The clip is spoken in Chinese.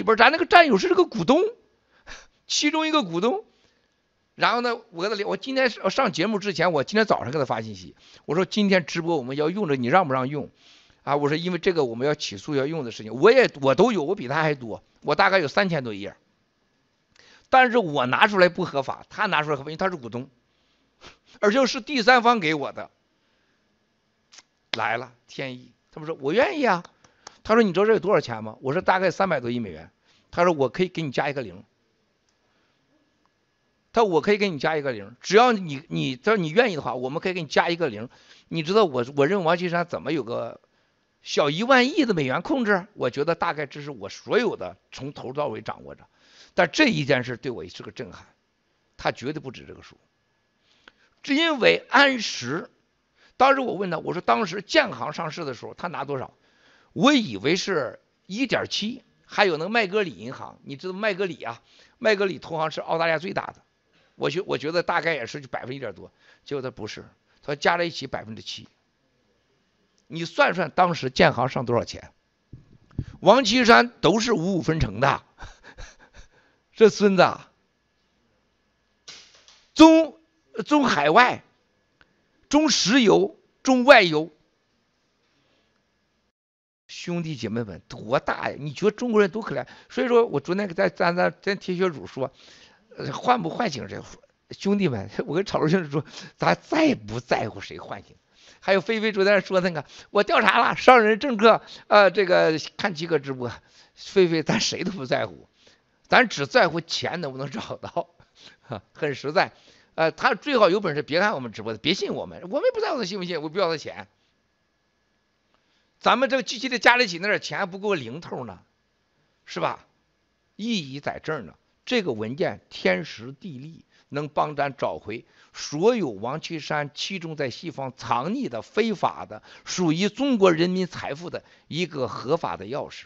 里边咱那个战友是这个股东，其中一个股东。然后呢，我跟他聊，我今天上节目之前，我今天早上给他发信息，我说今天直播我们要用着，你让不让用？啊，我说因为这个我们要起诉要用的事情，我也我都有，我比他还多，我大概有三千多页。但是我拿出来不合法，他拿出来合法，因为他是股东，而且是第三方给我的。来了，天意，他们说我愿意啊。他说：“你知道这有多少钱吗？”我说：“大概三百多亿美元。”他说：“我可以给你加一个零。”他：“说：“我可以给你加一个零，只要你你说你愿意的话，我们可以给你加一个零。”你知道我我认为王岐山怎么有个小一万亿的美元控制？我觉得大概这是我所有的从头到尾掌握着，但这一件事对我是个震撼。他绝对不止这个数，只因为安石当时我问他，我说当时建行上市的时候他拿多少？我以为是一点七，还有那麦格理银行，你知道麦格理啊？麦格理投行是澳大利亚最大的，我觉我觉得大概也是就百分之一点多，结果他不是，他加在一起百分之七。你算算当时建行上多少钱？王岐山都是五五分成的，这孙子，中中海外，中石油，中外油。兄弟姐妹们，多大呀？你觉得中国人多可怜，所以说我昨天给咱咱咱咱铁血主说，唤不醒这神？兄弟们，我跟草驴兄弟说，咱在不在乎谁唤醒？还有菲菲昨天说那个，我调查了商人、政客，呃，这个看几个直播，菲菲咱谁都不在乎，咱只在乎钱能不能找到，很实在。呃，他最好有本事别看我们直播，别信我们，我们不在乎他信不信，我不要他钱。咱们这个积极的加一起那点钱不够零头呢，是吧？意义在这儿呢。这个文件天时地利，能帮咱找回所有王岐山其中在西方藏匿的非法的属于中国人民财富的一个合法的钥匙。